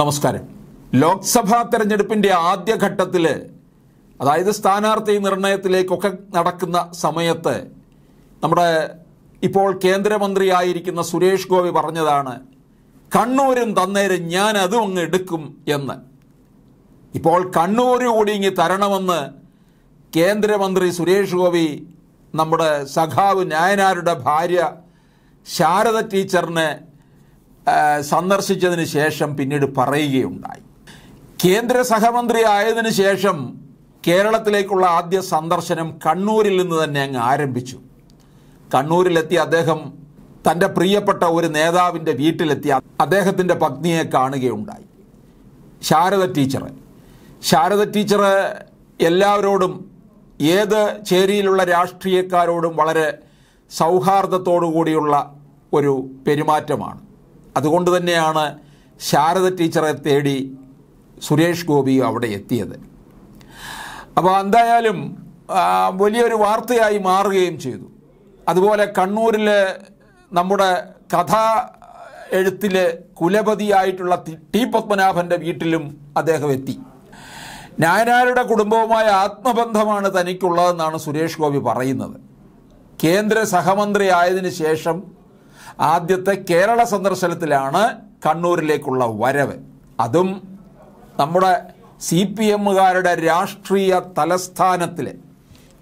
നമസ്കാരം ലോക്സഭാ തെരഞ്ഞെടുപ്പിൻ്റെ ആദ്യഘട്ടത്തിൽ അതായത് സ്ഥാനാർത്ഥി നിർണയത്തിലേക്കൊക്കെ നടക്കുന്ന സമയത്ത് നമ്മുടെ ഇപ്പോൾ കേന്ദ്രമന്ത്രിയായിരിക്കുന്ന സുരേഷ് ഗോപി പറഞ്ഞതാണ് കണ്ണൂരും തന്നേരും ഞാൻ അതും അങ്ങ് എടുക്കും എന്ന് ഇപ്പോൾ കണ്ണൂര് കൂടി ഇങ്ങി തരണമെന്ന് കേന്ദ്രമന്ത്രി സുരേഷ് ഗോപി നമ്മുടെ സഖാവ് നായനാരുടെ ഭാര്യ ശാരദ ടീച്ചറിനെ സന്ദർശിച്ചതിന് ശേഷം പിന്നീട് പറയുകയുണ്ടായി കേന്ദ്ര സഹമന്ത്രി ആയതിനു ശേഷം കേരളത്തിലേക്കുള്ള ആദ്യ സന്ദർശനം കണ്ണൂരിൽ നിന്ന് തന്നെ അങ്ങ് ആരംഭിച്ചു കണ്ണൂരിലെത്തി അദ്ദേഹം തൻ്റെ പ്രിയപ്പെട്ട ഒരു നേതാവിൻ്റെ വീട്ടിലെത്തി അദ്ദേഹത്തിൻ്റെ പത്നിയെ കാണുകയുണ്ടായി ശാരദ ടീച്ചർ ശാരദ ടീച്ചർ എല്ലാവരോടും ഏത് ചേരിയിലുള്ള രാഷ്ട്രീയക്കാരോടും വളരെ സൗഹാർദ്ദത്തോടു കൂടിയുള്ള ഒരു പെരുമാറ്റമാണ് അതുകൊണ്ട് തന്നെയാണ് ശാരദ ടീച്ചറെ തേടി സുരേഷ് ഗോപി അവിടെ എത്തിയത് അപ്പോൾ എന്തായാലും വലിയൊരു വാർത്തയായി മാറുകയും ചെയ്തു അതുപോലെ കണ്ണൂരിൽ നമ്മുടെ കഥ എഴുത്തിൽ കുലപതിയായിട്ടുള്ള ടി പത്മനാഭൻ്റെ വീട്ടിലും അദ്ദേഹം എത്തി നായനാരുടെ കുടുംബവുമായ ആത്മബന്ധമാണ് തനിക്കുള്ളതെന്നാണ് സുരേഷ് ഗോപി പറയുന്നത് കേന്ദ്ര സഹമന്ത്രി ആയതിനു ശേഷം ആദ്യത്തെ കേരള സന്ദർശനത്തിലാണ് കണ്ണൂരിലേക്കുള്ള വരവ് അതും നമ്മുടെ സി പി എമ്മുകാരുടെ രാഷ്ട്രീയ തലസ്ഥാനത്തിൽ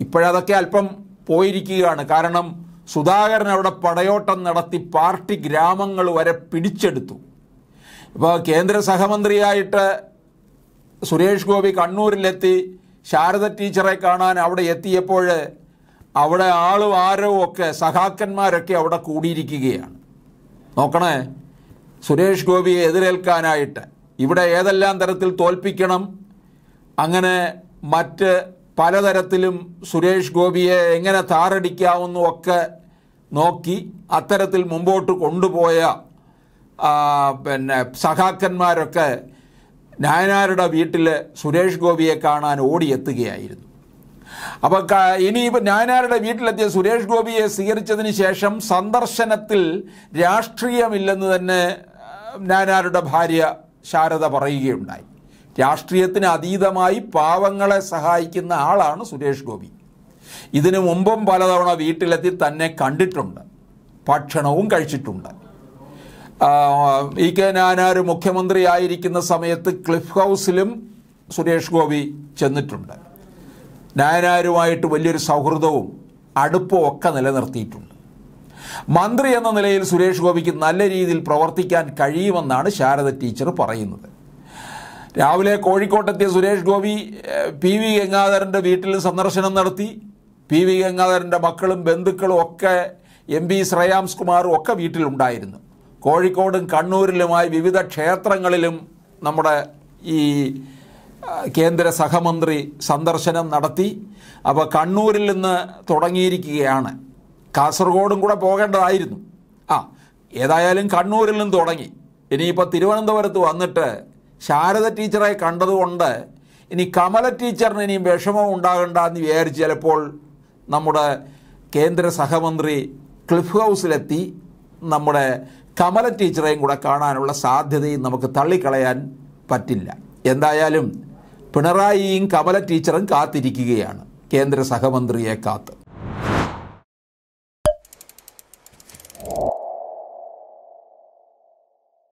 ഇപ്പോഴതൊക്കെ അല്പം പോയിരിക്കുകയാണ് കാരണം സുധാകരൻ അവിടെ പടയോട്ടം നടത്തി പാർട്ടി ഗ്രാമങ്ങൾ വരെ പിടിച്ചെടുത്തു ഇപ്പോൾ കേന്ദ്ര സഹമന്ത്രിയായിട്ട് സുരേഷ് ഗോപി കണ്ണൂരിലെത്തി ശാരദ ടീച്ചറെ കാണാൻ അവിടെ എത്തിയപ്പോൾ അവിടെ ആളും ആരവും ഒക്കെ സഹാക്കന്മാരൊക്കെ അവിടെ കൂടിയിരിക്കുകയാണ് നോക്കണേ സുരേഷ് ഗോപിയെ എതിരേൽക്കാനായിട്ട് ഇവിടെ ഏതെല്ലാം തരത്തിൽ തോൽപ്പിക്കണം അങ്ങനെ മറ്റ് പലതരത്തിലും സുരേഷ് ഗോപിയെ എങ്ങനെ താറടിക്കാമെന്നും ഒക്കെ നോക്കി അത്തരത്തിൽ മുമ്പോട്ട് കൊണ്ടുപോയ പിന്നെ സഖാക്കന്മാരൊക്കെ നായനാരുടെ വീട്ടിൽ സുരേഷ് ഗോപിയെ കാണാൻ ഓടിയെത്തുകയായിരുന്നു അപ്പോൾ ഇനിയിപ്പോൾ ഞാനാരുടെ വീട്ടിലെത്തിയ സുരേഷ് ഗോപിയെ സ്വീകരിച്ചതിന് ശേഷം സന്ദർശനത്തിൽ രാഷ്ട്രീയമില്ലെന്ന് തന്നെ ഞാനാരുടെ ഭാര്യ ശാരദ പറയുകയുണ്ടായി രാഷ്ട്രീയത്തിന് അതീതമായി പാവങ്ങളെ സഹായിക്കുന്ന ആളാണ് സുരേഷ് ഗോപി ഇതിനു മുമ്പും പലതവണ വീട്ടിലെത്തി തന്നെ കണ്ടിട്ടുണ്ട് ഭക്ഷണവും കഴിച്ചിട്ടുണ്ട് ഇ കെ നാനാർ മുഖ്യമന്ത്രിയായിരിക്കുന്ന സമയത്ത് ക്ലിഫ് ഹൗസിലും സുരേഷ് ഗോപി ചെന്നിട്ടുണ്ട് നായനാരുമായിട്ട് വലിയൊരു സൗഹൃദവും അടുപ്പവും ഒക്കെ നിലനിർത്തിയിട്ടുണ്ട് മന്ത്രി എന്ന നിലയിൽ സുരേഷ് ഗോപിക്ക് നല്ല രീതിയിൽ പ്രവർത്തിക്കാൻ കഴിയുമെന്നാണ് ശാരദ ടീച്ചർ പറയുന്നത് രാവിലെ കോഴിക്കോട്ടെത്തിയ സുരേഷ് ഗോപി പി വി ഗംഗാധരൻ്റെ വീട്ടിൽ സന്ദർശനം നടത്തി പി വി ഗംഗാധരൻ്റെ മക്കളും ബന്ധുക്കളും ഒക്കെ എം പി ശ്രേയാംസ് കുമാറും ഒക്കെ വീട്ടിലുണ്ടായിരുന്നു കോഴിക്കോടും കണ്ണൂരിലുമായി വിവിധ ക്ഷേത്രങ്ങളിലും നമ്മുടെ ഈ കേന്ദ്ര സഹമന്ത്രി സന്ദർശനം നടത്തി അപ്പോൾ കണ്ണൂരിൽ നിന്ന് തുടങ്ങിയിരിക്കുകയാണ് കാസർഗോഡും കൂടെ പോകേണ്ടതായിരുന്നു ആ ഏതായാലും കണ്ണൂരിൽ നിന്ന് തുടങ്ങി ഇനിയിപ്പോൾ തിരുവനന്തപുരത്ത് വന്നിട്ട് ശാരദ ടീച്ചറെ കണ്ടതുകൊണ്ട് ഇനി കമല ടീച്ചറിന് ഇനിയും വിഷമം ഉണ്ടാകണ്ട എന്ന് വിചാരിച്ച് ചിലപ്പോൾ നമ്മുടെ കേന്ദ്ര സഹമന്ത്രി ക്ലിഫ് ഹൗസിലെത്തി നമ്മുടെ കമല ടീച്ചറെയും കൂടെ കാണാനുള്ള സാധ്യതയും നമുക്ക് തള്ളിക്കളയാൻ പറ്റില്ല എന്തായാലും പിണറായിയും കമല ടീച്ചറും കാത്തിരിക്കുകയാണ് കേന്ദ്ര സഹമന്ത്രിയെ കാത്ത്